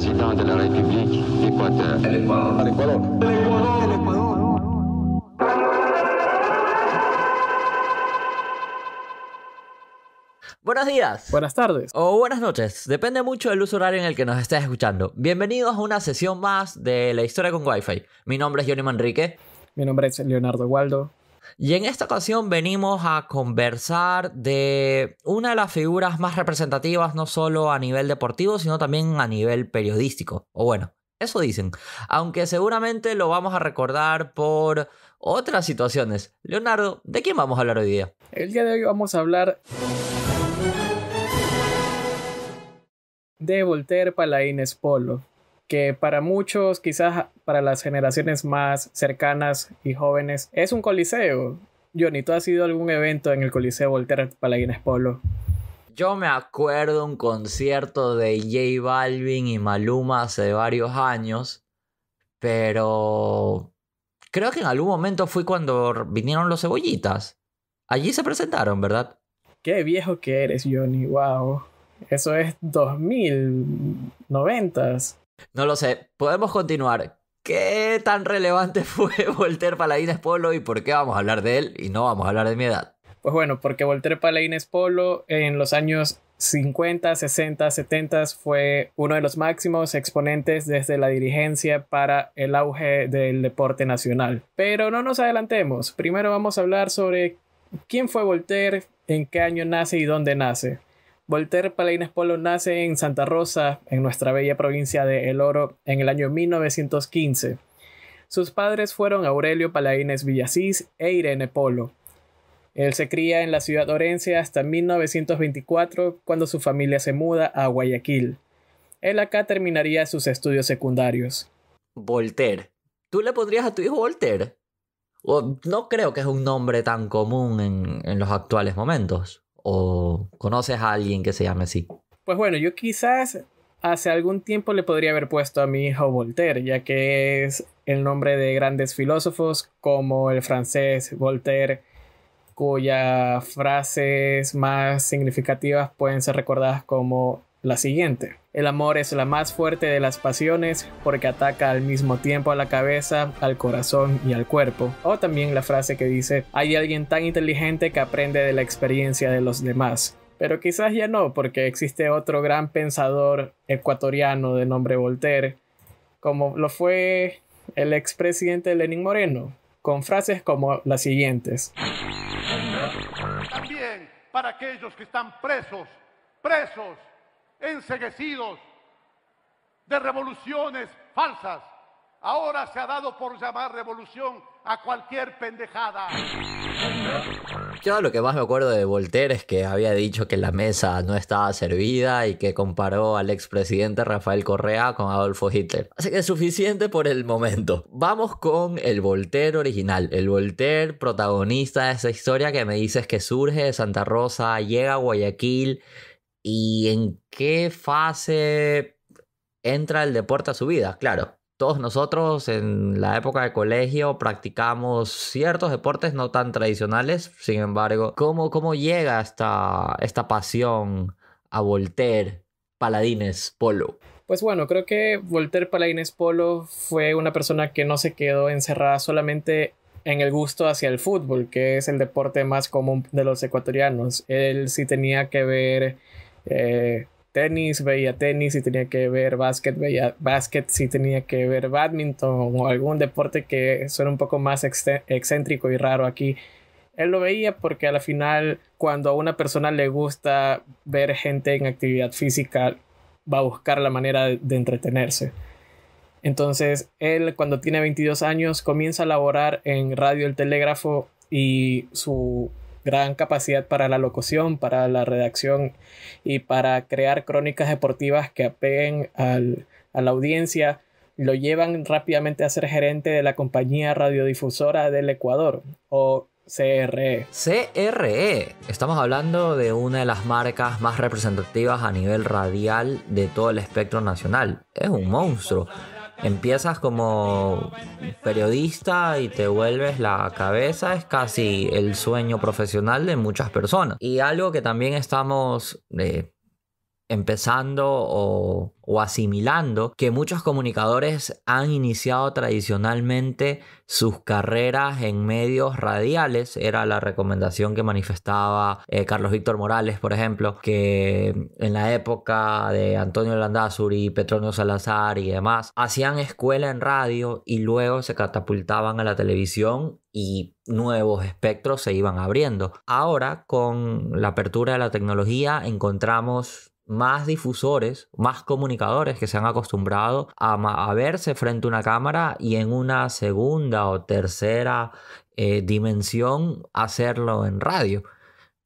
de la Buenos días. Buenas tardes. O buenas noches. Depende mucho del uso horario en el que nos estés escuchando. Bienvenidos a una sesión más de La Historia con Wi-Fi. Mi nombre es Johnny Manrique. Mi nombre es Leonardo Waldo. Y en esta ocasión venimos a conversar de una de las figuras más representativas, no solo a nivel deportivo, sino también a nivel periodístico. O bueno, eso dicen. Aunque seguramente lo vamos a recordar por otras situaciones. Leonardo, ¿de quién vamos a hablar hoy día? El día de hoy vamos a hablar de Voltaire Palaines Polo que para muchos, quizás para las generaciones más cercanas y jóvenes, es un coliseo. Johnny, ¿tú has ido algún evento en el Coliseo Voltaire Palagines Polo? Yo me acuerdo un concierto de J Balvin y Maluma hace varios años, pero creo que en algún momento fue cuando vinieron los cebollitas. Allí se presentaron, ¿verdad? Qué viejo que eres, Johnny, wow. Eso es noventas. No lo sé. Podemos continuar. ¿Qué tan relevante fue Voltaire Paladines Polo y por qué vamos a hablar de él y no vamos a hablar de mi edad? Pues bueno, porque Voltaire Paladines Polo en los años 50, 60, 70 fue uno de los máximos exponentes desde la dirigencia para el auge del deporte nacional. Pero no nos adelantemos. Primero vamos a hablar sobre quién fue Voltaire, en qué año nace y dónde nace. Voltaire Palaines Polo nace en Santa Rosa, en nuestra bella provincia de El Oro, en el año 1915. Sus padres fueron Aurelio Palaines Villasís e Irene Polo. Él se cría en la ciudad de orense hasta 1924, cuando su familia se muda a Guayaquil. Él acá terminaría sus estudios secundarios. Voltaire. ¿Tú le podrías a tu hijo Voltaire? no creo que es un nombre tan común en los actuales momentos o conoces a alguien que se llame así? Pues bueno, yo quizás hace algún tiempo le podría haber puesto a mi hijo Voltaire, ya que es el nombre de grandes filósofos como el francés Voltaire, cuyas frases más significativas pueden ser recordadas como la siguiente. El amor es la más fuerte de las pasiones porque ataca al mismo tiempo a la cabeza, al corazón y al cuerpo. O también la frase que dice, hay alguien tan inteligente que aprende de la experiencia de los demás. Pero quizás ya no, porque existe otro gran pensador ecuatoriano de nombre Voltaire, como lo fue el expresidente lenin Moreno, con frases como las siguientes. También para aquellos que están presos, presos enseguecidos de revoluciones falsas. Ahora se ha dado por llamar revolución a cualquier pendejada. Yo lo que más me acuerdo de Voltaire es que había dicho que la mesa no estaba servida y que comparó al expresidente Rafael Correa con Adolfo Hitler. Así que es suficiente por el momento. Vamos con el Voltaire original, el Voltaire protagonista de esa historia que me dices que surge de Santa Rosa, llega a Guayaquil ¿Y en qué fase entra el deporte a su vida? Claro, todos nosotros en la época de colegio practicamos ciertos deportes no tan tradicionales, sin embargo, ¿cómo, cómo llega esta, esta pasión a Voltaire, Paladines, Polo? Pues bueno, creo que Voltaire Paladines Polo fue una persona que no se quedó encerrada solamente en el gusto hacia el fútbol, que es el deporte más común de los ecuatorianos. Él sí tenía que ver eh, tenis, veía tenis y tenía que ver básquet, veía básquet si tenía que ver badminton o algún deporte que suena un poco más excéntrico y raro aquí. Él lo veía porque al final cuando a una persona le gusta ver gente en actividad física va a buscar la manera de entretenerse. Entonces, él cuando tiene 22 años comienza a laborar en Radio El Telégrafo y su gran capacidad para la locución, para la redacción y para crear crónicas deportivas que apeguen al, a la audiencia, lo llevan rápidamente a ser gerente de la compañía radiodifusora del Ecuador o CRE. CRE. Estamos hablando de una de las marcas más representativas a nivel radial de todo el espectro nacional. Es un monstruo empiezas como periodista y te vuelves la cabeza, es casi el sueño profesional de muchas personas. Y algo que también estamos eh, empezando o, asimilando que muchos comunicadores han iniciado tradicionalmente sus carreras en medios radiales. Era la recomendación que manifestaba eh, Carlos Víctor Morales, por ejemplo, que en la época de Antonio y Petronio Salazar y demás, hacían escuela en radio y luego se catapultaban a la televisión y nuevos espectros se iban abriendo. Ahora, con la apertura de la tecnología, encontramos más difusores, más comunicadores que se han acostumbrado a, verse frente a una cámara y en una segunda o tercera eh, dimensión hacerlo en radio.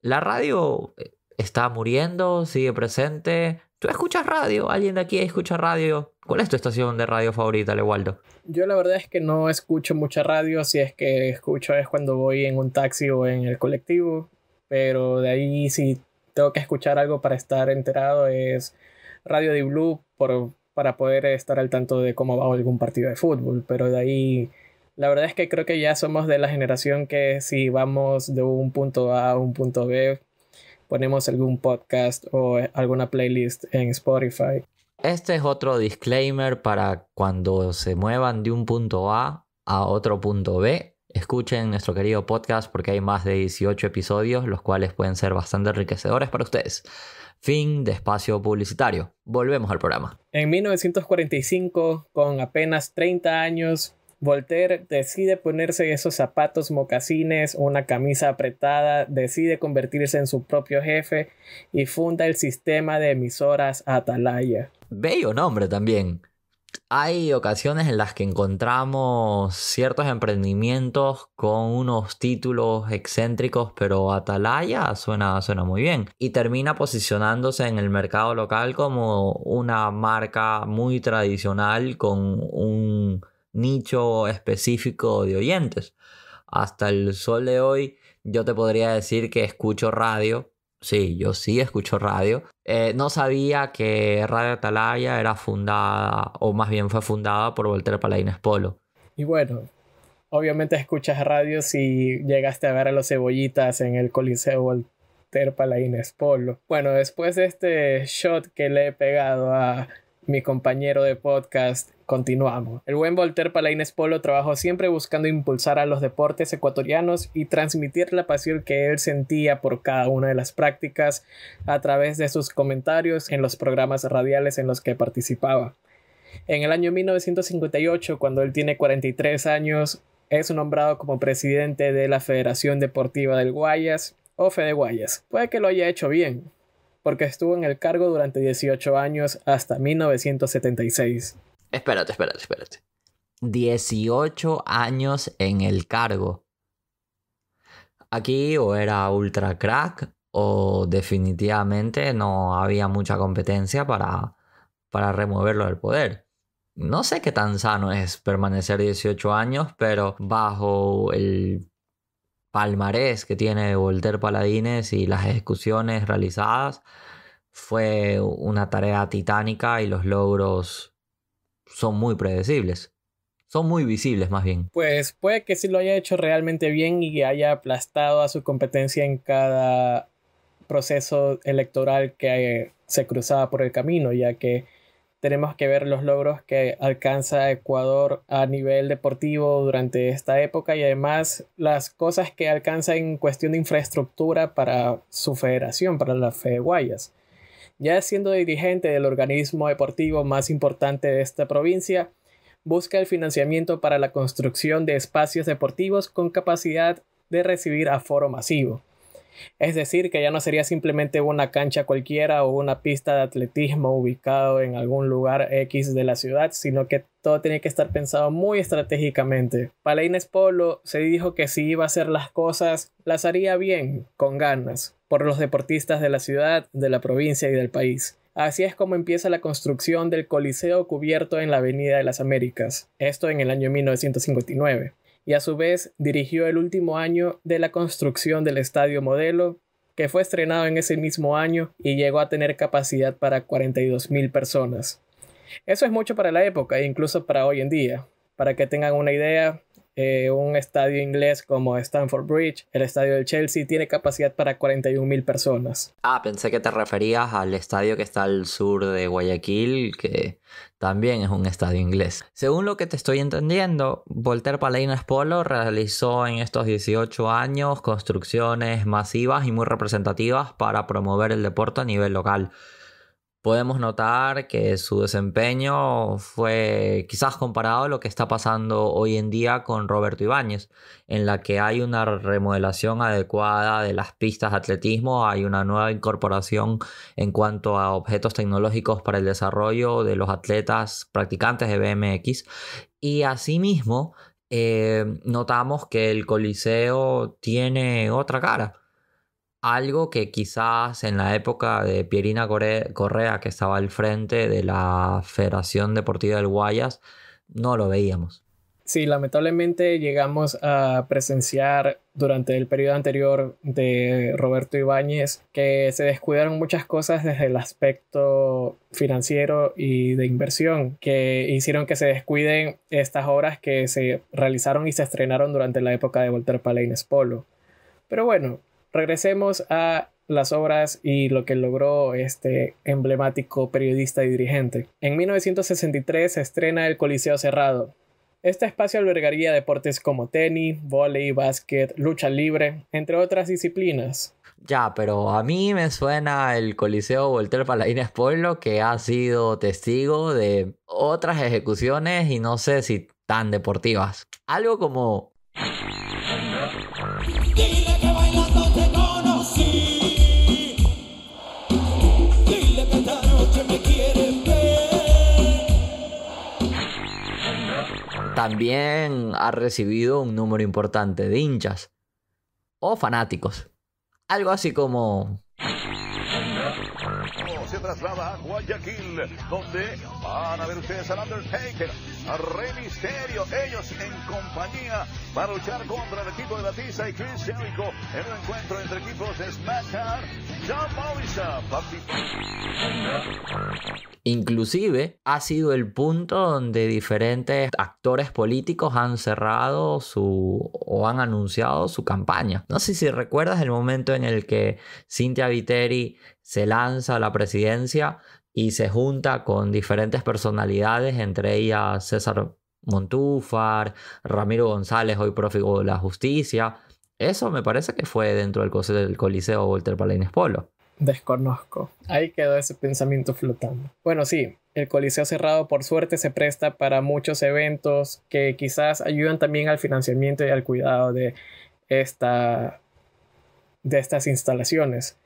La radio eh, está muriendo, sigue presente. ¿Tú escuchas radio? ¿Alguien de aquí escucha radio? ¿Cuál es tu estación de radio favorita, Lewaldo? Yo la verdad es que no escucho mucha radio, si es que escucho es cuando voy en un taxi o en el colectivo, pero de ahí sí tengo que escuchar algo para estar enterado es Radio de Blue por, para poder estar al tanto de cómo va algún partido de fútbol, pero de ahí la verdad es que creo que ya somos de la generación que si vamos de un punto A a un punto B, ponemos algún podcast o eh, alguna playlist en Spotify. Este es otro disclaimer para cuando se muevan de un punto A a otro punto B Escuchen nuestro querido podcast porque hay más de 18 episodios, los cuales pueden ser bastante enriquecedores para ustedes. Fin de espacio publicitario. Volvemos al programa. En 1945, con apenas 30 años, Voltaire decide ponerse esos zapatos mocasines, una camisa apretada, decide convertirse en su propio jefe y funda el sistema de emisoras Atalaya. Bello nombre también hay ocasiones en las que encontramos ciertos emprendimientos con unos títulos excéntricos, pero Atalaya suena, suena muy bien y termina posicionándose en el mercado local como una marca muy tradicional con un nicho específico de oyentes. Hasta el sol de hoy yo te podría decir que escucho radio Sí, yo sí escucho radio. Eh, no sabía que Radio Atalaya era fundada, o más bien fue fundada por Voltaire Paladines Polo. Y bueno, obviamente escuchas radio si llegaste a ver a los cebollitas en el Coliseo Voltaire Paladines Polo. Bueno, después de este shot que le he pegado a mi compañero de podcast. Continuamos. El buen Voltaire Palaines Polo trabajó siempre buscando impulsar a los deportes ecuatorianos y transmitir la pasión que él sentía por cada una de las prácticas a través de sus comentarios en los programas radiales en los que participaba. En el año 1958, cuando él tiene 43 años, es nombrado como presidente de la Federación Deportiva del Guayas o Fede Guayas. Puede que lo haya hecho bien, porque estuvo en el cargo durante 18 años hasta 1976. Espérate, espérate, espérate. 18 años en el cargo. Aquí o era ultra crack o definitivamente no había mucha competencia para, para removerlo del poder. No sé qué tan sano es permanecer 18 años, pero bajo el palmarés que tiene Voltaire Paladines y las ejecuciones realizadas, fue una tarea titánica y los logros son muy predecibles. Son muy visibles más bien. Pues puede que sí lo haya hecho realmente bien y que haya aplastado a su competencia en cada proceso electoral que se cruzaba por el camino, ya que tenemos que ver los logros que alcanza Ecuador a nivel deportivo durante esta época y además las cosas que alcanza en cuestión de infraestructura para su federación, para la Fede Guayas. Ya siendo dirigente del organismo deportivo más importante de esta provincia, busca el financiamiento para la construcción de espacios deportivos con capacidad de recibir aforo masivo. Es decir, que ya no sería simplemente una cancha cualquiera o una pista de atletismo ubicado en algún lugar X de la ciudad, sino que todo tenía que estar pensado muy estratégicamente. Para Polo se dijo que si iba a hacer las cosas, las haría bien, con ganas, por los deportistas de la ciudad, de la provincia y del país. Así es como empieza la construcción del Coliseo cubierto en la Avenida de las Américas, esto en el año 1959 y a su vez dirigió el último año de la construcción del Estadio Modelo, que fue estrenado en ese mismo año y llegó a tener capacidad para mil personas. Eso es mucho para la época e incluso para hoy en día. Para que tengan una idea, eh, un estadio inglés como Stamford Bridge, el estadio del Chelsea, tiene capacidad para 41.000 personas. Ah, pensé que te referías al estadio que está al sur de Guayaquil, que también es un estadio inglés. Según lo que te estoy entendiendo, Voltaire Palainas Polo realizó en estos 18 años construcciones masivas y muy representativas para promover el deporte a nivel local podemos notar que su desempeño fue quizás comparado a lo que está pasando hoy en día con Roberto Ibáñez, en la que hay una remodelación adecuada de las pistas de atletismo, hay una nueva incorporación en cuanto a objetos tecnológicos para el desarrollo de los atletas practicantes de BMX y asimismo eh, notamos que el Coliseo tiene otra cara algo que quizás en la época de Pierina Correa, que estaba al frente de la Federación Deportiva del Guayas, no lo veíamos. Sí, lamentablemente llegamos a presenciar durante el periodo anterior de Roberto Ibáñez que se descuidaron muchas cosas desde el aspecto financiero y de inversión que hicieron que se descuiden estas obras que se realizaron y se estrenaron durante la época de Walter Palaines Polo. Pero bueno, regresemos a las obras y lo que logró este emblemático periodista y dirigente. En 1963 se estrena El Coliseo Cerrado. Este espacio albergaría deportes como tenis, vóley, básquet, lucha libre, entre otras disciplinas. Ya, pero a mí me suena el Coliseo Voltaire Paladines Pueblo que ha sido testigo de otras ejecuciones y no sé si tan deportivas. Algo como también ha recibido un número importante de hinchas o fanáticos. Algo así como se traslada a Guayaquil, donde van a ver ustedes al Undertaker. Rey Misterio. Ellos en compañía para luchar contra el equipo de Batista y Chris Jericho en un encuentro entre equipos de SmackDown. John Inclusive ha sido el punto donde diferentes actores políticos han cerrado su o han anunciado su campaña. No sé si recuerdas el momento en el que Cynthia Viteri se lanza a la presidencia y se junta con diferentes personalidades, entre ellas César Montúfar, Ramiro González, hoy prófigo de la justicia. Eso me parece que fue dentro del, del Coliseo Walter Palaines Polo. Desconozco. Ahí quedó ese pensamiento flotando. Bueno, sí, el Coliseo cerrado por suerte se presta para muchos eventos que quizás ayudan también al financiamiento y al cuidado de, esta, de estas instalaciones.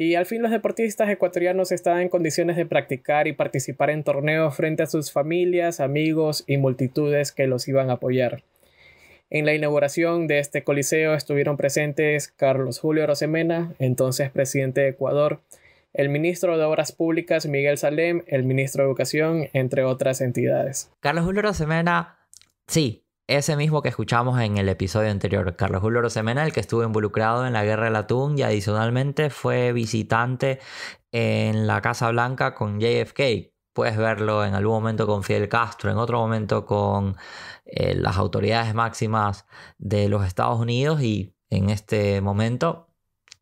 Y al fin los deportistas ecuatorianos estaban en condiciones de practicar y participar en torneos frente a sus familias, amigos y multitudes que los iban a apoyar. En la inauguración de este coliseo estuvieron presentes Carlos Julio Rosemena, entonces presidente de Ecuador, el ministro de Obras Públicas Miguel Salem, el ministro de Educación, entre otras entidades. Carlos Julio Rosemena, sí, ese mismo que escuchamos en el episodio anterior. Carlos Julio Rosemena, el que estuvo involucrado en la guerra del atún y adicionalmente fue visitante en la Casa Blanca con JFK. Puedes verlo en algún momento con Fidel Castro, en otro momento con eh, las autoridades máximas de los Estados Unidos y en este momento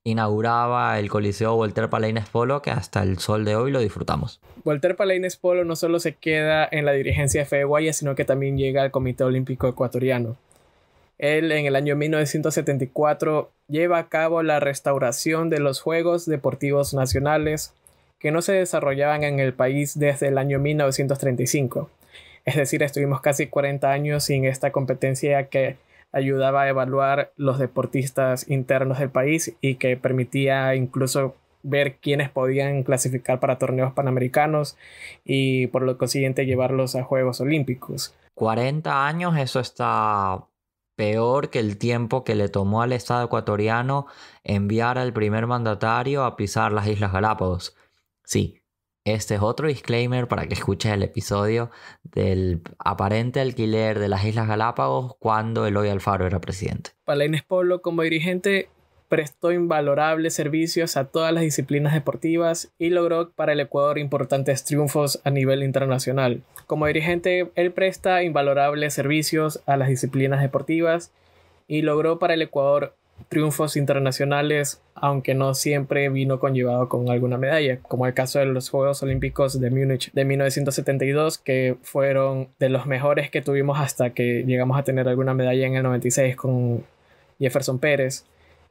inauguraba el Coliseo Walter Palaines Polo, que hasta el sol de hoy lo disfrutamos. Walter Palaines Polo no solo se queda en la dirigencia de Guaya, sino que también llega al Comité Olímpico Ecuatoriano. Él en el año 1974 lleva a cabo la restauración de los Juegos Deportivos Nacionales que no se desarrollaban en el país desde el año 1935. Es decir, estuvimos casi 40 años sin esta competencia que ayudaba a evaluar los deportistas internos del país y que permitía incluso ver quiénes podían clasificar para torneos panamericanos y por lo consiguiente llevarlos a Juegos Olímpicos. 40 años, eso está peor que el tiempo que le tomó al Estado ecuatoriano enviar al primer mandatario a pisar las Islas Galápagos. Sí, este es otro disclaimer para que escuches el episodio del aparente alquiler de las Islas Galápagos cuando Eloy Alfaro era presidente. Palaines Polo, como dirigente, prestó invalorables servicios a todas las disciplinas deportivas y logró para el Ecuador importantes triunfos a nivel internacional. Como dirigente, él presta invalorables servicios a las disciplinas deportivas y logró para el Ecuador triunfos internacionales, aunque no siempre vino conllevado con alguna medalla, como el caso de los Juegos Olímpicos de Munich de 1972, que fueron de los mejores que tuvimos hasta que llegamos a tener alguna medalla en el 96 con Jefferson Pérez.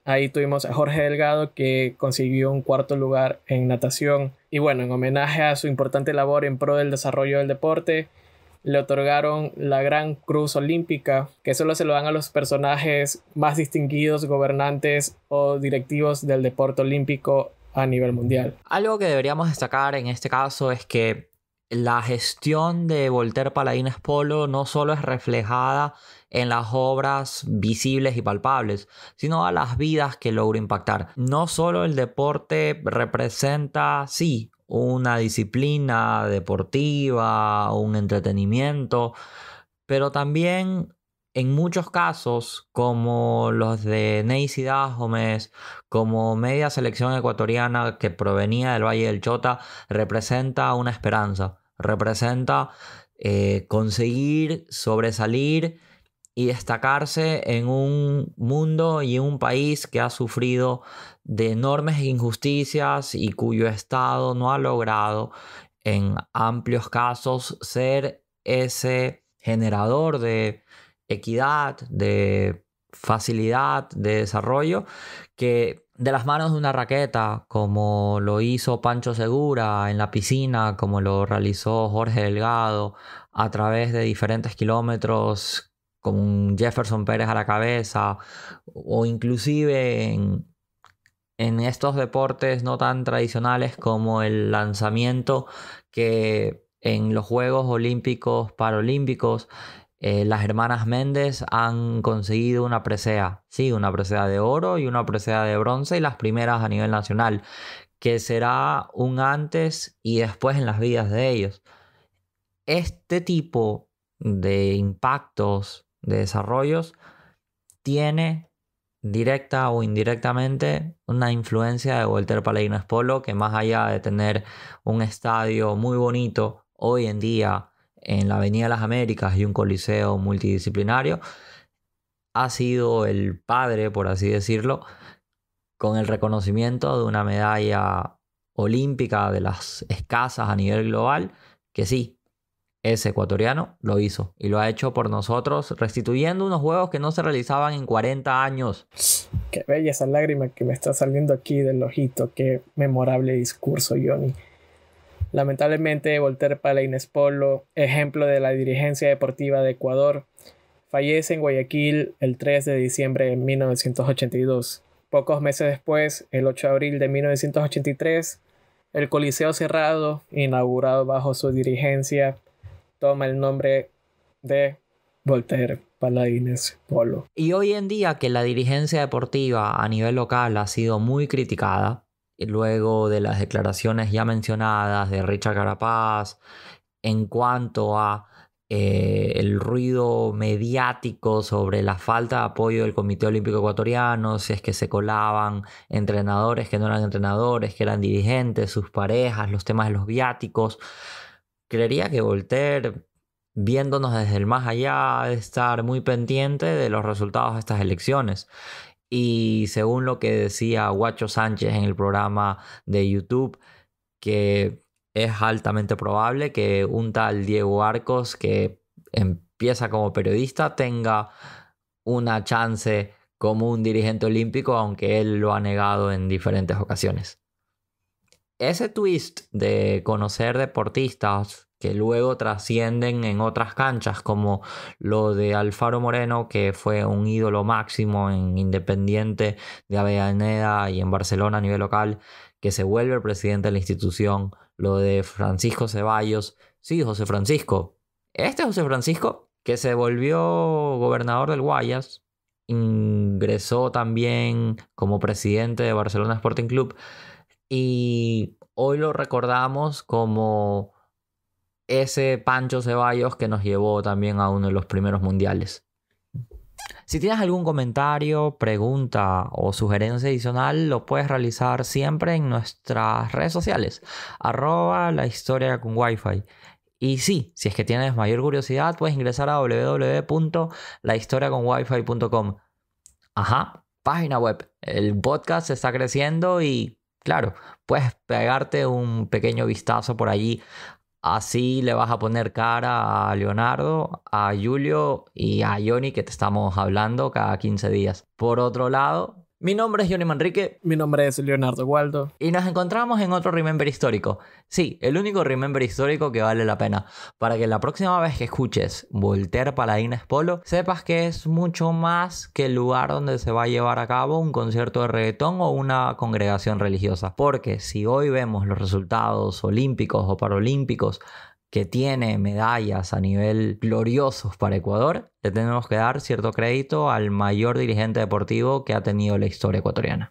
Ahí tuvimos a Jorge Delgado que consiguió un cuarto lugar en natación. Y bueno, en homenaje a su importante labor en pro del desarrollo del deporte, le otorgaron la Gran Cruz Olímpica, que solo se lo dan a los personajes más distinguidos, gobernantes o directivos del deporte olímpico a nivel mundial. Algo que deberíamos destacar en este caso es que la gestión de Voltaire Paladines Polo no solo es reflejada en las obras visibles y palpables, sino a las vidas que logra impactar. No solo el deporte representa, sí, una disciplina deportiva, un entretenimiento, pero también en muchos casos, como los de y Dahomes, como media selección ecuatoriana que provenía del Valle del Chota, representa una esperanza, representa eh, conseguir sobresalir y destacarse en un mundo y un país que ha sufrido de enormes injusticias y cuyo Estado no ha logrado en amplios casos ser ese generador de equidad, de facilidad, de desarrollo, que de las manos de una raqueta, como lo hizo Pancho Segura en la piscina, como lo realizó Jorge Delgado, a través de diferentes kilómetros con un Jefferson Pérez a la cabeza, o inclusive en, estos deportes no tan tradicionales como el lanzamiento que en los Juegos Olímpicos, Paralímpicos, eh, las hermanas Méndez han conseguido una presea, sí, una presea de oro y una presea de bronce y las primeras a nivel nacional, que será un antes y después en las vidas de ellos. Este tipo de impactos de desarrollos tiene directa o indirectamente una influencia de Walter Palladino Polo que más allá de tener un estadio muy bonito hoy en día en la Avenida de las Américas y un coliseo multidisciplinario, ha sido el padre, por así decirlo, con el reconocimiento de una medalla olímpica de las escasas a nivel global, que sí, ese ecuatoriano lo hizo y lo ha hecho por nosotros, restituyendo unos juegos que no se realizaban en 40 años. Qué bella esa lágrima que me está saliendo aquí del ojito, qué memorable discurso, Johnny. Lamentablemente, Volter Palaines Polo, ejemplo de la dirigencia deportiva de Ecuador, fallece en Guayaquil el 3 de diciembre de 1982. Pocos meses después, el 8 de abril de 1983, el Coliseo Cerrado, inaugurado bajo su dirigencia, toma el nombre de Voltaire Paladines Polo. Y hoy en día que la dirigencia deportiva a nivel local ha sido muy criticada, luego de las declaraciones ya mencionadas de Richard Carapaz, en cuanto a eh, el ruido mediático sobre la falta de apoyo del Comité Olímpico Ecuatoriano, si es que se colaban entrenadores que no eran entrenadores, que eran dirigentes, sus parejas, los temas de los viáticos. Creería que Voltaire, viéndonos desde el más allá, ha de estar muy pendiente de los resultados de estas elecciones. Y según lo que decía Guacho Sánchez en el programa de YouTube, que es altamente probable que un tal Diego Arcos, que empieza como periodista, tenga una chance como un dirigente olímpico, aunque él lo ha negado en diferentes ocasiones ese twist de conocer deportistas que luego trascienden en otras canchas, como lo de Alfaro Moreno, que fue un ídolo máximo en Independiente de Avellaneda y en Barcelona a nivel local, que se vuelve el presidente de la institución, lo de Francisco Ceballos, sí, José Francisco, este José Francisco, que se volvió gobernador del Guayas, ingresó también como presidente de Barcelona Sporting Club, y hoy lo recordamos como ese Pancho Ceballos que nos llevó también a uno de los primeros mundiales. Si tienes algún comentario, pregunta o sugerencia adicional, lo puedes realizar siempre en nuestras redes sociales, arroba la historia con wifi. Y sí, si es que tienes mayor curiosidad, puedes ingresar a www.lahistoriaconwifi.com. Ajá, página web. El podcast está creciendo y Claro, puedes pegarte un pequeño vistazo por allí. Así le vas a poner cara a Leonardo, a Julio y a Johnny que te estamos hablando cada 15 días. Por otro lado, mi nombre es Johnny Manrique. Mi nombre es Leonardo Gualdo. Y nos encontramos en otro Remember histórico. Sí, el único Remember histórico que vale la pena. Para que la próxima vez que escuches Voltaire Paladines Polo, sepas que es mucho más que el lugar donde se va a llevar a cabo un concierto de reggaetón o una congregación religiosa. Porque si hoy vemos los resultados olímpicos o paralímpicos que tiene medallas a nivel gloriosos para Ecuador, le tenemos que dar cierto crédito al mayor dirigente deportivo que ha tenido la historia ecuatoriana.